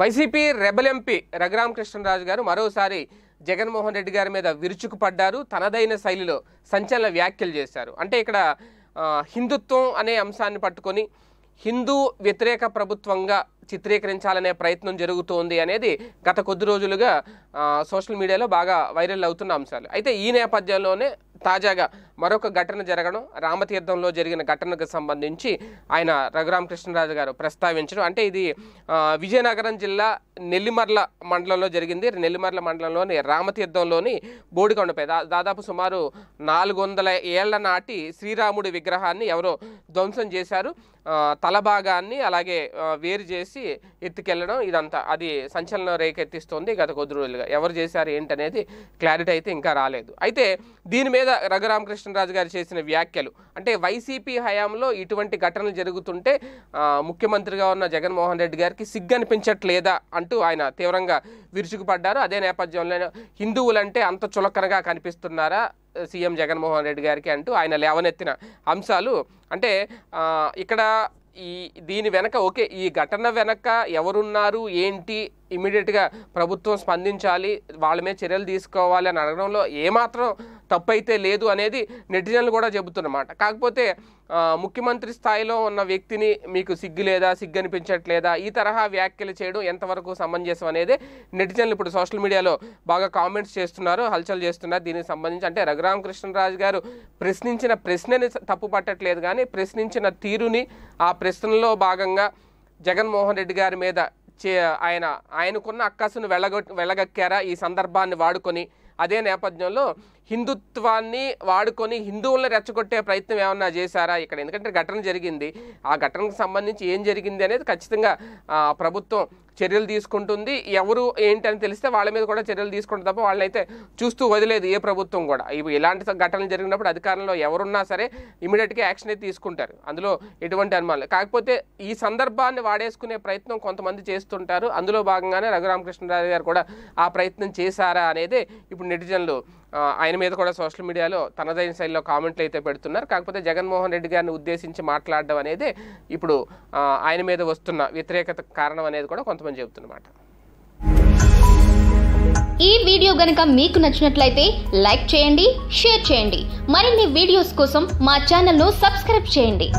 YCP rebel MP Raghuramakrishnaraju గారు మరోసారి జగన్మోహన్ రెడ్డి గారి మీద విరుచుకుపడ్డారు తనదైన శైలిలో సంచలన వ్యాఖ్యలు చేశారు అంటే ఇక్కడ హిందుత్వం అనే అంశాన్ని పట్టుకొని హిందూ వ్యతిరేక ప్రభుత్వంగా చిత్రీకరించాలనే ప్రయత్నం జరుగుతోంది అనేది గత కొద్ది రోజులుగా సోషల్ మీడియాలో బాగా వైరల్ అవుతున్న అంశాలు అయితే ఈ నేపథ్యంలోనే తాజాగా మరొక ఘటన జరగడం రామతీర్థంలో జరిగిన ఘటనకు సంబంధించి ఆయన రఘురామకృష్ణరాజు గారు ప్రస్తావించడం అంటే ఇది విజయనగరం జిల్లా నెల్లిమర్ల మండలంలో జరిగింది నెల్లిమర్ల మండలంలోని రామతీర్థంలోని బోడికొండపై దాదాపు సుమారు నాలుగు వందల ఏళ్ల నాటి శ్రీరాముడి విగ్రహాన్ని ఎవరో ధ్వంసం చేశారు తల భాగాన్ని అలాగే వేరు చేసి ఎత్తుకెళ్ళడం ఇదంతా అది సంచలనం రేకెత్తిస్తోంది గత కొద్ది రోజులుగా ఎవరు చేశారు ఏంటనేది క్లారిటీ అయితే ఇంకా రాలేదు అయితే దీని మీద రఘురామకృష్ణ కృష్ణరాజు గారు చేసిన వ్యాఖ్యలు అంటే వైసీపీ హయాంలో ఇటువంటి ఘటనలు జరుగుతుంటే ముఖ్యమంత్రిగా ఉన్న జగన్మోహన్ రెడ్డి గారికి సిగ్గనిపించట్లేదా అంటూ ఆయన తీవ్రంగా విరుచుకుపడ్డారు అదే నేపథ్యంలో హిందువులంటే అంత చులకనగా కనిపిస్తున్నారా సీఎం జగన్మోహన్ రెడ్డి గారికి అంటూ ఆయన లేవనెత్తిన అంశాలు అంటే ఇక్కడ ఈ దీని వెనక ఓకే ఈ ఘటన వెనక ఎవరున్నారు ఏంటి ఇమీడియట్గా ప్రభుత్వం స్పందించాలి వాళ్ళ మీద చర్యలు తీసుకోవాలి అని అడగడంలో ఏమాత్రం తప్పైతే లేదు అనేది నెటిజన్లు కూడా చెబుతున్నమాట కాకపోతే ముఖ్యమంత్రి స్థాయిలో ఉన్న వ్యక్తిని మీకు సిగ్గు లేదా సిగ్గు అనిపించట్లేదా ఈ తరహా వ్యాఖ్యలు చేయడం ఎంతవరకు సమంజసం అనేది నెటిజన్లు ఇప్పుడు సోషల్ మీడియాలో బాగా కామెంట్స్ చేస్తున్నారు హల్చల్ చేస్తున్నారు దీనికి సంబంధించి అంటే రఘురామకృష్ణరాజు గారు ప్రశ్నించిన ప్రశ్నని తప్పు పట్టట్లేదు కానీ ప్రశ్నించిన తీరుని ఆ ప్రశ్నలో భాగంగా జగన్మోహన్ రెడ్డి గారి మీద చే ఆయన ఆయనకున్న అక్కసును వెళ్ళగొ వెళ్ళగక్కారా ఈ సందర్భాన్ని వాడుకొని అదే నేపథ్యంలో హిందుత్వాన్ని వాడుకొని హిందువులను రెచ్చగొట్టే ప్రయత్నం ఏమన్నా చేశారా ఇక్కడ ఎందుకంటే ఘటన జరిగింది ఆ ఘటనకు సంబంధించి ఏం జరిగింది అనేది ఖచ్చితంగా ప్రభుత్వం చర్యలు తీసుకుంటుంది ఎవరు ఏంటి అని తెలిస్తే వాళ్ళ మీద కూడా చర్యలు తీసుకుంటుంది తప్ప వాళ్ళనైతే చూస్తూ వదిలేదు ఏ ప్రభుత్వం కూడా ఇవి ఇలాంటి ఘటనలు జరిగినప్పుడు అధికారంలో ఎవరున్నా సరే ఇమీడియట్గా యాక్షన్ అయితే తీసుకుంటారు అందులో ఎటువంటి అనుమానం కాకపోతే ఈ సందర్భాన్ని వాడేసుకునే ప్రయత్నం కొంతమంది చేస్తుంటారు అందులో భాగంగానే రఘురామకృష్ణరాజు గారు కూడా ఆ ప్రయత్నం చేశారా అనేది ఇప్పుడు నెటిజన్లు ఆయన మీద కూడా సోషల్ మీడియాలో తనదైన శైలిలో కామెంట్లు అయితే పెడుతున్నారు కాకపోతే జగన్మోహన్ రెడ్డి గారిని ఉద్దేశించి మాట్లాడడం అనేది ఇప్పుడు ఆయన మీద వస్తున్న వ్యతిరేకత కారణం అనేది కూడా కొంతమంది చెబుతున్నమాట ఈ వీడియో గనక మీకు నచ్చినట్లయితే లైక్ చేయండి షేర్ చేయండి మరిన్ని వీడియోస్ కోసం మా ఛానల్ను సబ్స్క్రైబ్ చేయండి